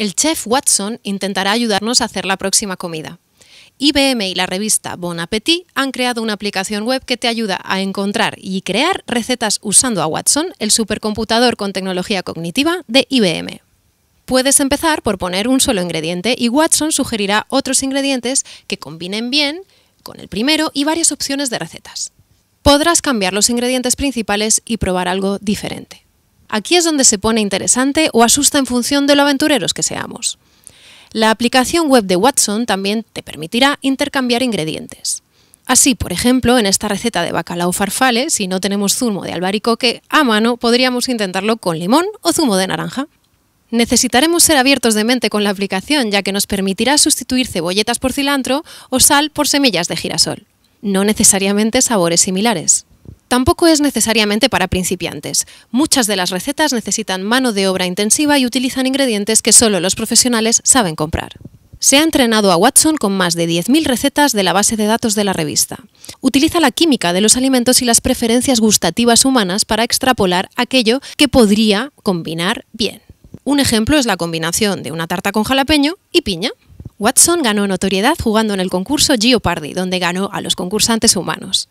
El chef Watson intentará ayudarnos a hacer la próxima comida. IBM y la revista Bon Appetit han creado una aplicación web que te ayuda a encontrar y crear recetas usando a Watson, el supercomputador con tecnología cognitiva de IBM. Puedes empezar por poner un solo ingrediente y Watson sugerirá otros ingredientes que combinen bien con el primero y varias opciones de recetas. Podrás cambiar los ingredientes principales y probar algo diferente. Aquí es donde se pone interesante o asusta en función de lo aventureros que seamos. La aplicación web de Watson también te permitirá intercambiar ingredientes. Así, por ejemplo, en esta receta de bacalao farfale, si no tenemos zumo de albaricoque a mano, podríamos intentarlo con limón o zumo de naranja. Necesitaremos ser abiertos de mente con la aplicación, ya que nos permitirá sustituir cebolletas por cilantro o sal por semillas de girasol. No necesariamente sabores similares. Tampoco es necesariamente para principiantes. Muchas de las recetas necesitan mano de obra intensiva y utilizan ingredientes que solo los profesionales saben comprar. Se ha entrenado a Watson con más de 10.000 recetas de la base de datos de la revista. Utiliza la química de los alimentos y las preferencias gustativas humanas para extrapolar aquello que podría combinar bien. Un ejemplo es la combinación de una tarta con jalapeño y piña. Watson ganó notoriedad jugando en el concurso Geopardy, donde ganó a los concursantes humanos.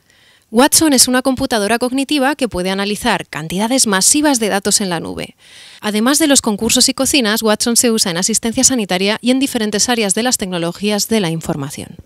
Watson es una computadora cognitiva que puede analizar cantidades masivas de datos en la nube. Además de los concursos y cocinas, Watson se usa en asistencia sanitaria y en diferentes áreas de las tecnologías de la información.